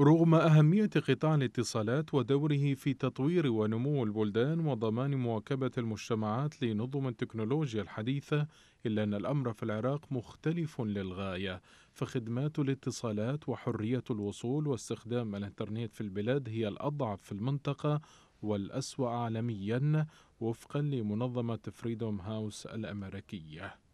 رغم أهمية قطاع الاتصالات ودوره في تطوير ونمو البلدان وضمان مواكبة المجتمعات لنظم التكنولوجيا الحديثة إلا أن الأمر في العراق مختلف للغاية فخدمات الاتصالات وحرية الوصول واستخدام الإنترنت في البلاد هي الأضعف في المنطقة والأسوأ عالميا وفقا لمنظمة فريدوم هاوس الأمريكية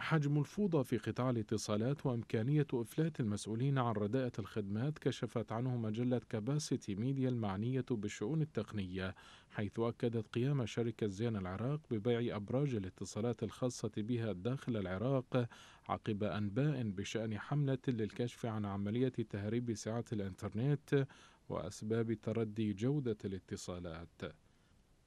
حجم الفوضى في قطاع الاتصالات وإمكانية إفلات المسؤولين عن رداءة الخدمات كشفت عنه مجلة كاباسيتي ميديا المعنية بالشؤون التقنية حيث أكدت قيام شركة زين العراق ببيع أبراج الاتصالات الخاصة بها داخل العراق عقب أنباء بشأن حملة للكشف عن عملية تهريب سعة الإنترنت وأسباب تردي جودة الاتصالات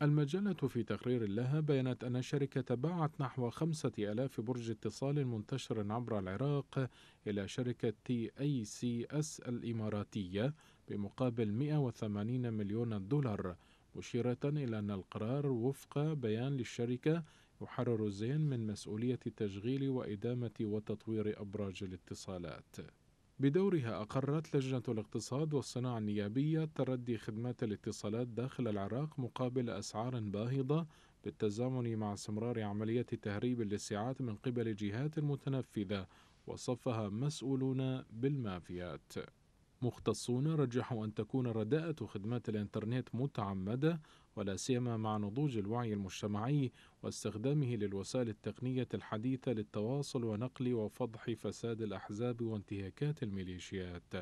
المجلة في تقرير لها بيّنت أن الشركة باعت نحو خمسة ألاف برج اتصال منتشر عبر العراق إلى شركة تي أي سي أس الإماراتية بمقابل 180 مليون دولار مشيرة إلى أن القرار وفق بيان للشركة يحرر زين من مسؤولية تشغيل وإدامة وتطوير أبراج الاتصالات بدورها أقرت لجنة الاقتصاد والصناعة النيابية تردي خدمات الاتصالات داخل العراق مقابل أسعار باهظة بالتزامن مع استمرار عملية تهريب الساعات من قبل الجهات المتنفذة وصفها مسؤولون بالمافيات مختصون رجحوا أن تكون رداءة خدمات الإنترنت متعمدة ولا سيما مع نضوج الوعي المجتمعي واستخدامه للوسائل التقنية الحديثة للتواصل ونقل وفضح فساد الأحزاب وانتهاكات الميليشيات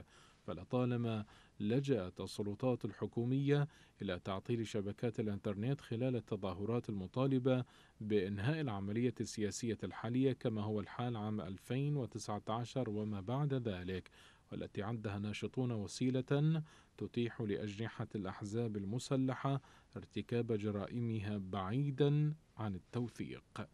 فلطالما لجأت السلطات الحكومية إلى تعطيل شبكات الإنترنت خلال التظاهرات المطالبة بإنهاء العملية السياسية الحالية كما هو الحال عام 2019 وما بعد ذلك والتي عدها ناشطون وسيلة تتيح لأجنحة الأحزاب المسلحة ارتكاب جرائمها بعيدا عن التوثيق